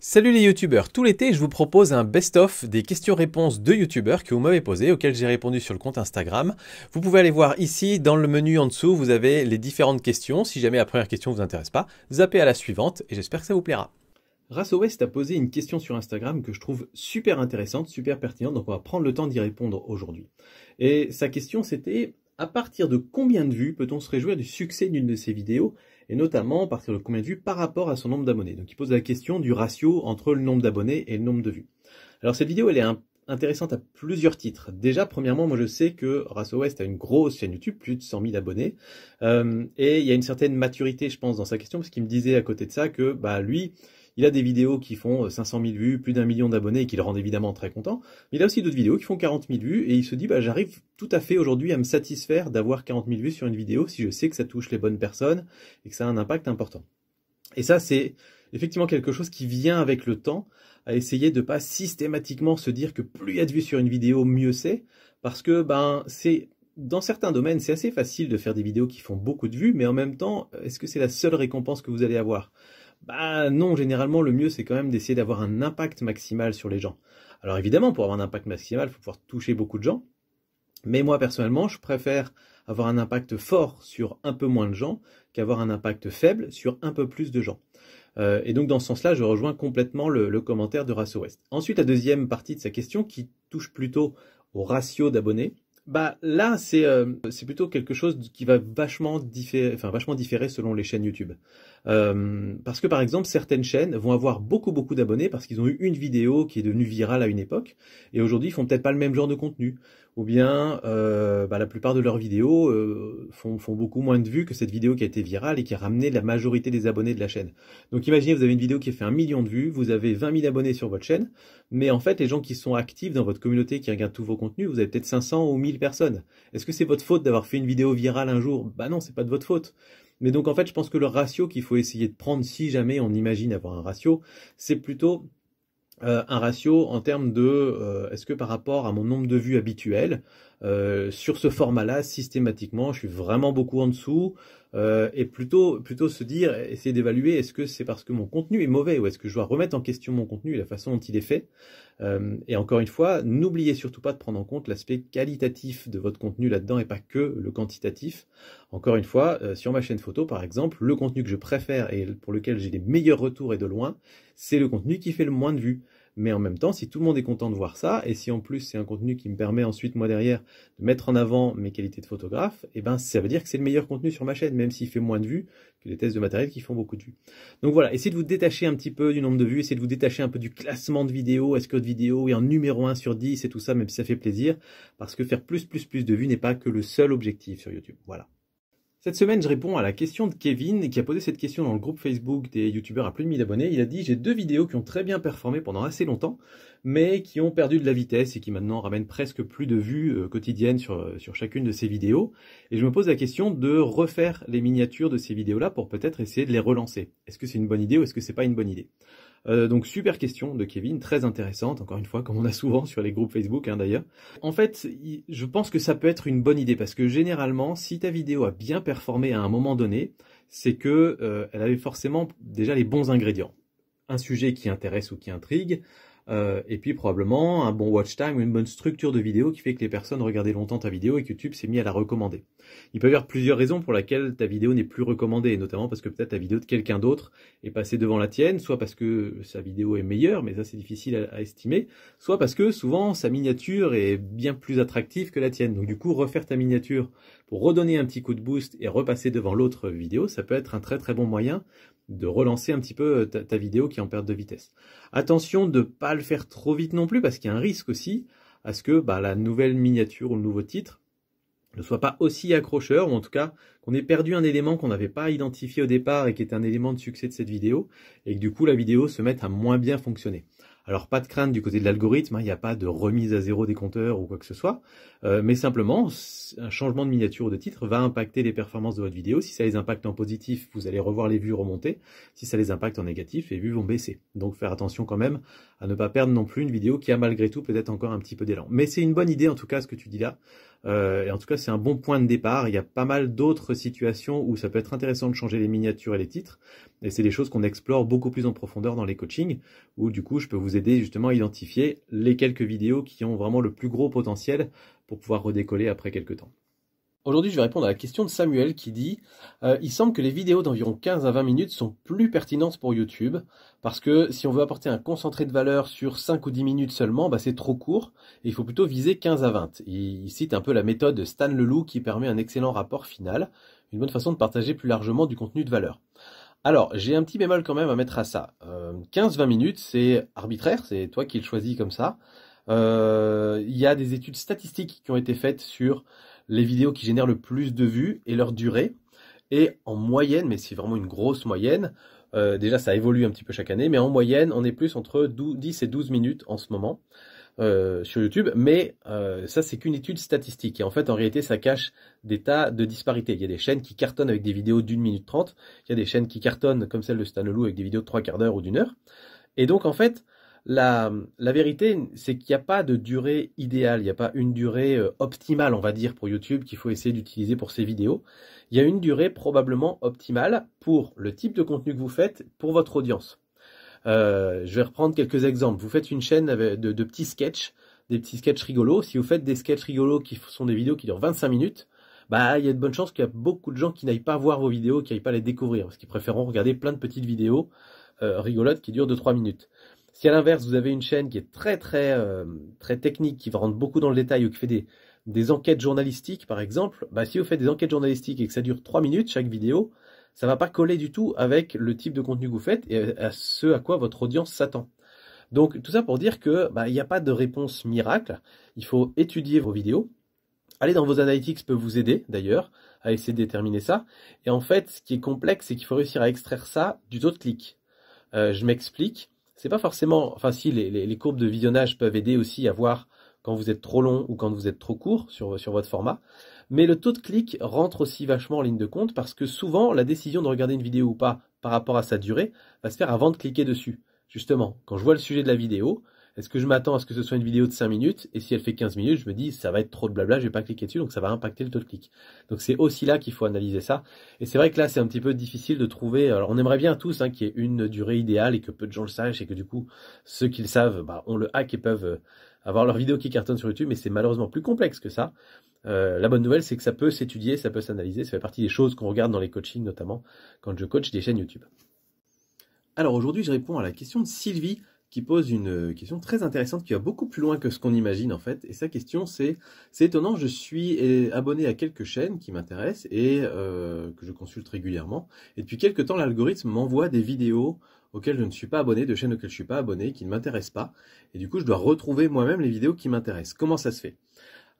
Salut les youtubeurs, tout l'été je vous propose un best-of des questions-réponses de youtubeurs que vous m'avez posées, auxquelles j'ai répondu sur le compte Instagram. Vous pouvez aller voir ici, dans le menu en dessous, vous avez les différentes questions. Si jamais la première question ne vous intéresse pas, zappez à la suivante et j'espère que ça vous plaira. Rasso West a posé une question sur Instagram que je trouve super intéressante, super pertinente, donc on va prendre le temps d'y répondre aujourd'hui. Et sa question c'était, à partir de combien de vues peut-on se réjouir du succès d'une de ses vidéos et notamment parce partir de combien de vues par rapport à son nombre d'abonnés. Donc il pose la question du ratio entre le nombre d'abonnés et le nombre de vues. Alors cette vidéo, elle est intéressante à plusieurs titres. Déjà, premièrement, moi je sais que Rasso West a une grosse chaîne YouTube, plus de 100 000 abonnés, euh, et il y a une certaine maturité, je pense, dans sa question, parce qu'il me disait à côté de ça que bah lui, il a des vidéos qui font 500 euh, 000 vues, plus d'un million d'abonnés et qui le rendent évidemment très content. Mais il a aussi d'autres vidéos qui font 40 000 vues et il se dit, bah, j'arrive tout à fait aujourd'hui à me satisfaire d'avoir 40 000 vues sur une vidéo si je sais que ça touche les bonnes personnes et que ça a un impact important. Et ça, c'est effectivement quelque chose qui vient avec le temps à essayer de pas systématiquement se dire que plus il y a de vues sur une vidéo, mieux c'est. Parce que, ben, c'est dans certains domaines, c'est assez facile de faire des vidéos qui font beaucoup de vues, mais en même temps, est-ce que c'est la seule récompense que vous allez avoir bah non, généralement le mieux c'est quand même d'essayer d'avoir un impact maximal sur les gens. Alors évidemment, pour avoir un impact maximal, il faut pouvoir toucher beaucoup de gens. Mais moi personnellement, je préfère avoir un impact fort sur un peu moins de gens qu'avoir un impact faible sur un peu plus de gens. Euh, et donc dans ce sens-là, je rejoins complètement le, commentaire de Rasso West. Ensuite, la deuxième partie de sa question qui touche plutôt au ratio d'abonnés. Bah là, euh, c'est plutôt quelque chose qui va vachement différer, selon les chaînes YouTube. Euh, parce que par exemple, certaines chaînes vont avoir beaucoup beaucoup d'abonnés parce qu'ils ont eu une vidéo qui est devenue virale à une époque, et aujourd'hui ils font peut-être pas le même genre de contenu ou bien euh, bah, la plupart de leurs vidéos euh, font, beaucoup moins de vues que cette vidéo qui a été virale et qui a ramené la majorité des abonnés de la chaîne. Donc imaginez, vous avez une vidéo qui a fait un million de vues, vous avez 20 000 abonnés sur votre chaîne, mais en fait les gens qui sont actifs dans votre communauté, qui regardent tous vos contenus, vous avez peut-être 500 ou 1000 personnes. Est-ce que c'est votre faute d'avoir fait une vidéo virale un jour Bah non, c'est pas de votre faute. Mais donc en fait, je pense que le ratio qu'il faut essayer de prendre, si jamais on imagine avoir un ratio, c'est plutôt euh, un ratio en termes de euh, est-ce que par rapport à mon nombre de vues habituel, euh, sur ce format-là, systématiquement, je suis vraiment beaucoup en dessous. Euh, et plutôt, plutôt se dire, essayer d'évaluer, est-ce que c'est parce que mon contenu est mauvais ou est-ce que je dois remettre en question mon contenu et la façon dont il est fait. Euh, et encore une fois, n'oubliez surtout pas de prendre en compte l'aspect qualitatif de votre contenu là-dedans et pas que le quantitatif. Encore une fois, sur ma chaîne photo, par exemple, le contenu que je préfère et pour lequel j'ai les meilleurs retours et de loin, c'est le contenu qui fait le moins de vues. Mais en même temps, si tout le monde est content de voir ça, et si en plus c'est un contenu qui me permet ensuite, moi derrière, de mettre en avant mes qualités de photographe, eh ben, ça veut dire que c'est le meilleur contenu sur ma chaîne, même s'il fait moins de vues que les tests de matériel qui font beaucoup de vues. Donc voilà, essayez de vous détacher un petit peu du nombre de vues, essayez de vous détacher un peu du classement de vidéos. Est-ce que votre vidéo est en numéro 1 sur 10 et tout ça, même si ça fait plaisir, parce que faire plus, plus, plus de vues n'est pas que le seul objectif sur YouTube. Voilà. Cette semaine, je réponds à la question de Kevin qui a posé cette question dans le groupe Facebook des youtubeurs à plus de 1000 abonnés. Il a dit j'ai deux vidéos qui ont très bien performé pendant assez longtemps, mais qui ont perdu de la vitesse et qui maintenant ramènent presque plus de vues euh, quotidiennes euh, sur, chacune de ces vidéos. Et je me pose la question de refaire les miniatures de ces vidéos-là pour peut-être essayer de les relancer. Est-ce que c'est une bonne idée ou est-ce que c'est pas une bonne idée euh, donc super question de Kevin, très intéressante, encore une fois, comme on a souvent sur les groupes Facebook hein, d'ailleurs. En fait, je pense que ça peut être une bonne idée, parce que généralement, si ta vidéo a bien performé à un moment donné, c'est que euh, elle avait forcément déjà les bons ingrédients. Un sujet qui intéresse ou qui intrigue, euh, et puis probablement un bon watch time ou une bonne structure de vidéo qui fait que les personnes regardaient longtemps ta vidéo et que YouTube s'est mis à la recommander. Il peut y avoir plusieurs raisons pour lesquelles ta vidéo n'est plus recommandée, notamment parce que peut-être la vidéo de quelqu'un d'autre est passée devant la tienne, soit parce que sa vidéo est meilleure, mais ça c'est difficile à, estimer, soit parce que souvent sa miniature est bien plus attractive que la tienne. Donc du coup, refaire ta miniature pour redonner un petit coup de boost et repasser devant l'autre vidéo, ça peut être un très très bon moyen de relancer un petit peu euh, ta, vidéo qui est en perte de vitesse. Attention de ne pas le faire trop vite non plus, parce qu'il y a un risque aussi à ce que bah, la nouvelle miniature ou le nouveau titre ne soit pas aussi accrocheur, ou en tout cas qu'on ait perdu un élément qu'on n'avait pas identifié au départ et qui est un élément de succès de cette vidéo, et que du coup la vidéo se mette à moins bien fonctionner. Alors pas de crainte du côté de l'algorithme, hein, il n'y a pas de remise à zéro des compteurs ou quoi que ce soit, euh, mais simplement un changement de miniature ou de titre va impacter les performances de votre vidéo. Si ça les impacte en positif, vous allez revoir les vues remonter. Si ça les impacte en négatif, les vues vont baisser. Donc faire attention quand même à ne pas perdre non plus une vidéo qui a malgré tout peut-être encore un petit peu d'élan. Mais c'est une bonne idée en tout cas ce que tu dis là. Euh, et en tout cas, c'est un bon point de départ. Il y a pas mal d'autres situations où ça peut être intéressant de changer les miniatures et les titres. Et c'est des choses qu'on explore beaucoup plus en profondeur dans les coachings, où du coup, je peux vous aider justement à identifier les quelques vidéos qui ont vraiment le plus gros potentiel pour pouvoir redécoller après quelques temps. Aujourd'hui, je vais répondre à la question de Samuel qui dit euh, Il semble que les vidéos d'environ 15 à 20 minutes sont plus pertinentes pour YouTube, parce que si on veut apporter un concentré de valeur sur 5 ou 10 minutes seulement, bah, c'est trop court, et il faut plutôt viser 15 à 20. Il, cite un peu la méthode Stan Leloup qui permet un excellent rapport final, une bonne façon de partager plus largement du contenu de valeur. Alors, j'ai un petit bémol quand même à mettre à ça. 15-20 euh, minutes, c'est arbitraire, c'est toi qui le choisis comme ça. Euh, il y a des études statistiques qui ont été faites sur les vidéos qui génèrent le plus de vues et leur durée. Et en moyenne, mais c'est vraiment une grosse moyenne, euh, déjà ça évolue un petit peu chaque année, mais en moyenne, on est plus entre 10 et 12 minutes en ce moment. Euh, sur YouTube, mais euh, ça c'est qu'une étude statistique. Et en fait, en réalité, ça cache des tas de disparités. Il y a des chaînes qui cartonnent avec des vidéos d'une minute trente, il y a des chaînes qui cartonnent comme celle de Stanelou avec des vidéos de trois quarts d'heure ou d'une heure. Et donc en fait, la, vérité, c'est qu'il n'y a pas de durée idéale, il n'y a pas une durée euh, optimale, on va dire, pour YouTube qu'il faut essayer d'utiliser pour ses vidéos. Il y a une durée probablement optimale pour le type de contenu que vous faites, pour votre audience. Euh, je vais reprendre quelques exemples. Vous faites une chaîne de, petits sketchs, des petits sketchs rigolos. Si vous faites des sketchs rigolos qui sont des vidéos qui durent 25 minutes, bah il y a de bonnes chances qu'il y a beaucoup de gens qui n'aillent pas voir vos vidéos, qui n'aillent pas les découvrir, parce qu'ils préféreront regarder plein de petites vidéos euh, rigolotes qui durent 2-3 minutes. Si à l'inverse, vous avez une chaîne qui est très très euh, très technique, qui va rentrer beaucoup dans le détail ou qui fait des, enquêtes journalistiques par exemple, bah, si vous faites des enquêtes journalistiques et que ça dure 3 minutes chaque vidéo, ça ne va pas coller du tout avec le type de contenu que vous faites et à ce à quoi votre audience s'attend. Donc tout ça pour dire que bah, il n'y a pas de réponse miracle, il faut étudier vos vidéos. Aller dans vos analytics peut vous aider d'ailleurs à essayer de déterminer ça. Et en fait, ce qui est complexe, c'est qu'il faut réussir à extraire ça du taux de clic. Euh, je m'explique c'est pas forcément, facile, les, courbes de visionnage peuvent aider aussi à voir quand vous êtes trop long ou quand vous êtes trop court sur, sur votre format, mais le taux de clic rentre aussi vachement en ligne de compte parce que souvent la décision de regarder une vidéo ou pas par rapport à sa durée va se faire avant de cliquer dessus. Justement, quand je vois le sujet de la vidéo, est-ce que je m'attends à ce que ce soit une vidéo de 5 minutes Et si elle fait 15 minutes, je me dis, ça va être trop de blabla, je vais pas cliquer dessus, donc ça va impacter le taux de clic. Donc c'est aussi là qu'il faut analyser ça. Et c'est vrai que là, c'est un petit peu difficile de trouver... Alors on aimerait bien tous hein, qu'il y ait une durée idéale et que peu de gens le sachent et que du coup, ceux qui le savent, bah, on le hack et peuvent euh, avoir leur vidéo qui cartonne sur YouTube, mais c'est malheureusement plus complexe que ça. Euh, la bonne nouvelle, c'est que ça peut s'étudier, ça peut s'analyser, ça fait partie des choses qu'on regarde dans les coachings, notamment quand je coach des chaînes YouTube. Alors aujourd'hui, je réponds à la question de Sylvie qui pose une euh, question très intéressante qui va beaucoup plus loin que ce qu'on imagine en fait. Et sa question c'est, c'est étonnant, je suis euh, abonné à quelques chaînes qui m'intéressent et euh, que je consulte régulièrement. Et depuis quelque temps, l'algorithme m'envoie des vidéos auxquelles je ne suis pas abonné, de chaînes auxquelles je ne suis pas abonné, qui ne m'intéressent pas. Et du coup, je dois retrouver moi-même les vidéos qui m'intéressent. Comment ça se fait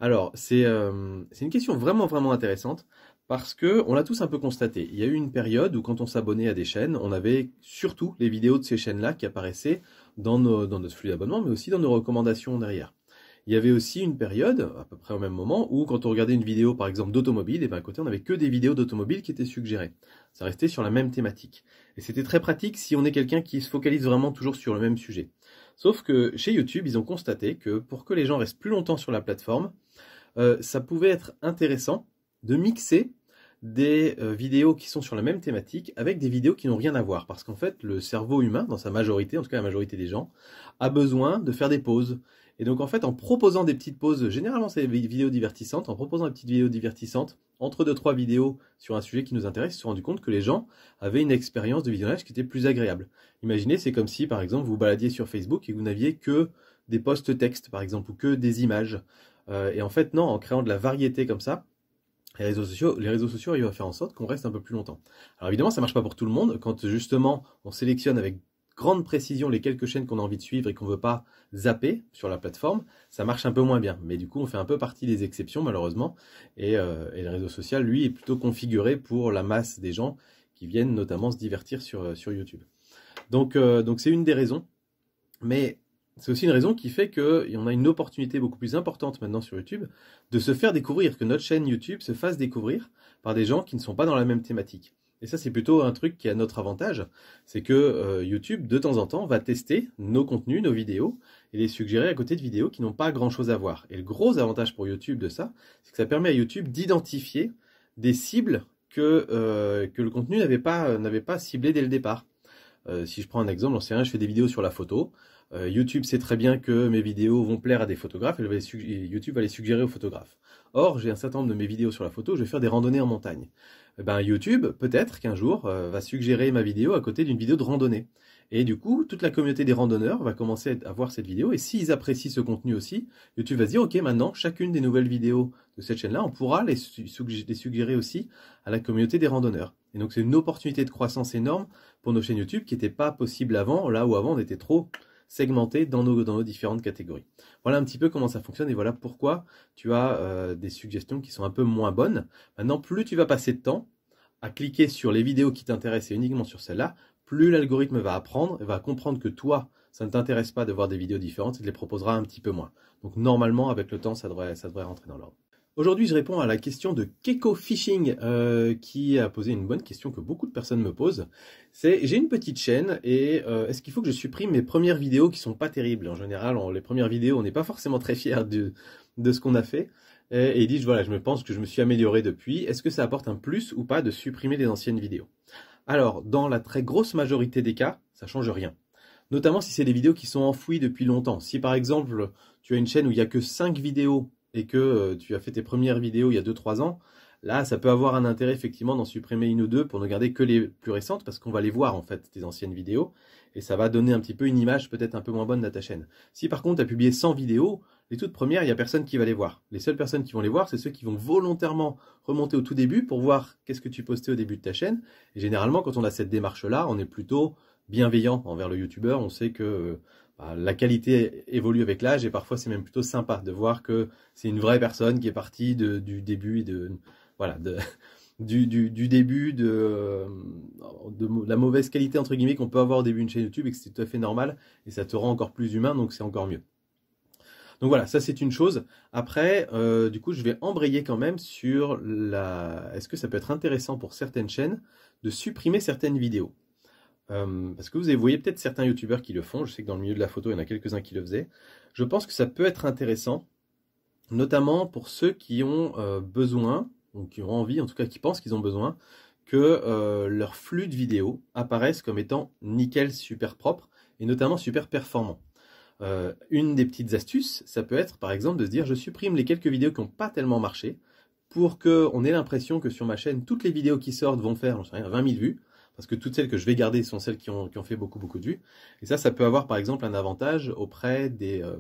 Alors, c'est une question vraiment vraiment intéressante parce que on l'a tous un peu constaté. Il y a eu une période où quand on s'abonnait à des chaînes, on avait surtout les vidéos de ces chaînes-là qui apparaissaient dans, notre flux d'abonnement, mais aussi dans nos recommandations derrière. Il y avait aussi une période, à peu près au même moment, où quand on regardait une vidéo, par exemple, d'automobile, et eh bien à côté, on n'avait que des vidéos d'automobile qui étaient suggérées. Ça restait sur la même thématique. Et c'était très pratique si on est quelqu'un qui se focalise vraiment toujours sur le même sujet. Sauf que chez YouTube, ils ont constaté que pour que les gens restent plus longtemps sur la plateforme, euh, ça pouvait être intéressant de mixer des euh, vidéos qui sont sur la même thématique avec des vidéos qui n'ont rien à voir. Parce qu'en fait, le cerveau humain, dans sa majorité, en tout cas la majorité des gens, a besoin de faire des pauses. Et donc en fait, en proposant des petites pauses, généralement c'est des vidéos divertissantes, en proposant des petites vidéos divertissantes, entre deux, trois vidéos sur un sujet qui nous intéresse, ils se sont rendus compte que les gens avaient une expérience de visionnage qui était plus agréable. Imaginez, c'est comme si par exemple vous baladiez sur Facebook et vous n'aviez que des posts textes par exemple, ou que des images. Euh, et en fait non, en créant de la variété comme ça, les réseaux sociaux, les réseaux faire en sorte qu'on reste un peu plus longtemps. Alors évidemment, ça ne marche pas pour tout le monde. Quand justement, on sélectionne avec grande précision les quelques chaînes qu'on a envie de suivre et qu'on ne veut pas zapper sur la plateforme, ça marche un peu moins bien. Mais du coup, on fait un peu partie des exceptions malheureusement. Et, euh, le réseau social, lui, est plutôt configuré pour la masse des gens qui viennent notamment se divertir sur, euh, YouTube. Donc euh, donc c'est une des raisons. Mais c'est aussi une raison qui fait qu'on a une opportunité beaucoup plus importante maintenant sur YouTube de se faire découvrir, que notre chaîne YouTube se fasse découvrir par des gens qui ne sont pas dans la même thématique. Et ça, c'est plutôt un truc qui est à notre avantage. C'est que euh, YouTube, de temps en temps, va tester nos contenus, nos vidéos, et les suggérer à côté de vidéos qui n'ont pas grand-chose à voir. Et le gros avantage pour YouTube de ça, c'est que ça permet à YouTube d'identifier des cibles que, euh, le contenu n'avait pas, euh, pas ciblées dès le départ. si je prends un exemple, en sait rien, je fais des vidéos sur la photo. Euh, YouTube sait très bien que mes vidéos vont plaire à des photographes et, YouTube va les suggérer aux photographes. Or, j'ai un certain nombre de mes vidéos sur la photo, je vais faire des randonnées en montagne. Eh ben, YouTube, peut-être qu'un jour, euh, va suggérer ma vidéo à côté d'une vidéo de randonnée. Et du coup, toute la communauté des randonneurs va commencer à voir cette vidéo. Et s'ils apprécient ce contenu aussi, YouTube va se dire, OK, maintenant, chacune des nouvelles vidéos de cette chaîne-là, on pourra les, suggérer aussi à la communauté des randonneurs. Et donc, c'est une opportunité de croissance énorme pour nos chaînes YouTube qui n'était pas possible avant, là où avant, on était trop segmenté dans nos, différentes catégories. Voilà un petit peu comment ça fonctionne et voilà pourquoi tu as euh, des suggestions qui sont un peu moins bonnes. Maintenant, plus tu vas passer de temps à cliquer sur les vidéos qui t'intéressent et uniquement sur celles-là, plus l'algorithme va apprendre et va comprendre que toi, ça ne t'intéresse pas de voir des vidéos différentes, il te les proposera un petit peu moins. Donc normalement, avec le temps, ça devrait, ça devrait rentrer dans l'ordre. Aujourd'hui, je réponds à la question de Keiko Fishing, euh, qui a posé une bonne question que beaucoup de personnes me posent. C'est, j'ai une petite chaîne, et euh, est-ce qu'il faut que je supprime mes premières vidéos qui sont pas terribles En général, les premières vidéos, on n'est pas forcément très fier de, de ce qu'on a fait. Et, il dit, voilà, je me pense que je me suis amélioré depuis. Est-ce que ça apporte un plus ou pas de supprimer les anciennes vidéos Alors, dans la très grosse majorité des cas, ça change rien notamment si c'est des vidéos qui sont enfouies depuis longtemps. Si par exemple tu as une chaîne où il n'y a que 5 vidéos et que euh, tu as fait tes premières vidéos il y a 2-3 ans, là, ça peut avoir un intérêt effectivement d'en supprimer une ou deux pour ne garder que les plus récentes, parce qu'on va les voir en fait, tes anciennes vidéos, et ça va donner un petit peu une image peut-être un peu moins bonne de ta chaîne. Si par contre, tu as publié 100 vidéos, les toutes premières, il n'y a personne qui va les voir. Les seules personnes qui vont les voir, c'est ceux qui vont volontairement remonter au tout début pour voir qu'est-ce que tu postais au début de ta chaîne. Et généralement, quand on a cette démarche-là, on est plutôt bienveillant envers le youtubeur. On sait que euh, bah, la qualité évolue avec l'âge et parfois c'est même plutôt sympa de voir que c'est une vraie personne qui est partie du début de voilà du, début de, la mauvaise qualité entre guillemets qu'on peut avoir au début d'une chaîne YouTube et que c'est tout à fait normal et ça te rend encore plus humain donc c'est encore mieux. Donc voilà, ça c'est une chose. Après, euh, du coup, je vais embrayer quand même sur la. Est-ce que ça peut être intéressant pour certaines chaînes de supprimer certaines vidéos euh, parce que vous voyez peut-être certains youtubeurs qui le font, je sais que dans le milieu de la photo, il y en a quelques-uns qui le faisaient. Je pense que ça peut être intéressant, notamment pour ceux qui ont euh, besoin, ou qui ont envie, en tout cas qui pensent qu'ils ont besoin, que euh, leur flux de vidéos apparaisse comme étant nickel, super propre, et notamment super performant. une des petites astuces, ça peut être par exemple de se dire je supprime les quelques vidéos qui n'ont pas tellement marché, pour qu'on ait l'impression que sur ma chaîne, toutes les vidéos qui sortent vont faire, 20 000 vues, parce que toutes celles que je vais garder sont celles qui ont, fait beaucoup, beaucoup de vues. Et ça, ça peut avoir par exemple un avantage auprès des, euh,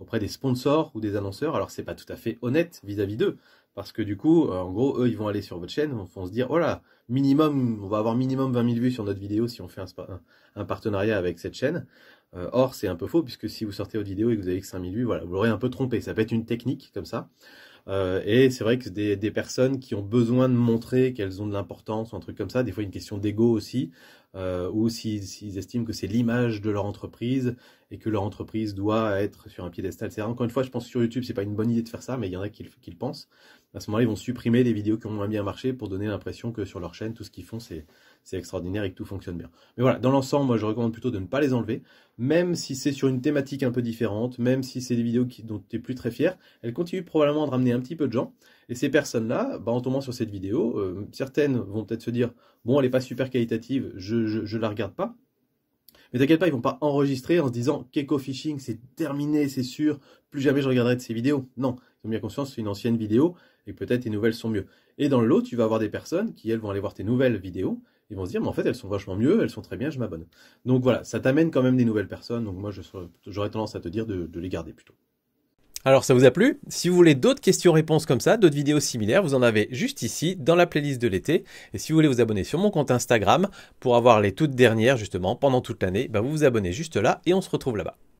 auprès des sponsors ou des annonceurs. Alors, c'est pas tout à fait honnête vis-à-vis d'eux, parce que du coup, euh, en gros, eux, ils vont aller sur votre chaîne, ils vont se dire, "Voilà, oh minimum, on va avoir minimum 20 000 vues sur notre vidéo si on fait un, partenariat avec cette chaîne. Euh, or, c'est un peu faux, puisque si vous sortez votre vidéo et que vous avez que 5 000 vues, voilà, vous l'aurez un peu trompé. Ça peut être une technique comme ça. Euh, et c'est vrai que des, des, personnes qui ont besoin de montrer qu'elles ont de l'importance ou un truc comme ça, des fois une question d'ego aussi, euh, ou s'ils estiment que c'est l'image de leur entreprise et que leur entreprise doit être sur un piédestal. C'est encore une fois, je pense que sur YouTube, c'est pas une bonne idée de faire ça, mais il y en a qui, qui le pensent à ce moment-là, ils vont supprimer les vidéos qui ont moins bien marché pour donner l'impression que sur leur chaîne, tout ce qu'ils font, c'est extraordinaire et que tout fonctionne bien. Mais voilà, dans l'ensemble, moi, je recommande plutôt de ne pas les enlever, même si c'est sur une thématique un peu différente, même si c'est des vidéos dont tu n'es plus très fier, elles continuent probablement de ramener un petit peu de gens. Et ces personnes-là, bah, en tombant sur cette vidéo, euh, certaines vont peut-être se dire, bon, elle n'est pas super qualitative, je, ne la regarde pas. Mais t'inquiète pas, ils vont pas enregistrer en se disant Keko Fishing, c'est terminé, c'est sûr, plus jamais je regarderai de ces vidéos. Non, ont bien conscience c'est une ancienne vidéo et peut-être tes nouvelles sont mieux. Et dans le lot, tu vas avoir des personnes qui, elles, vont aller voir tes nouvelles vidéos et vont se dire, mais en fait, elles sont vachement mieux, elles sont très bien, je m'abonne. Donc voilà, ça t'amène quand même des nouvelles personnes. Donc moi, j'aurais tendance à te dire de, les garder plutôt. Alors ça vous a plu Si vous voulez d'autres questions-réponses comme ça, d'autres vidéos similaires, vous en avez juste ici dans la playlist de l'été. Et si vous voulez vous abonner sur mon compte Instagram pour avoir les toutes dernières justement pendant toute l'année, bah, vous vous abonnez juste là et on se retrouve là-bas.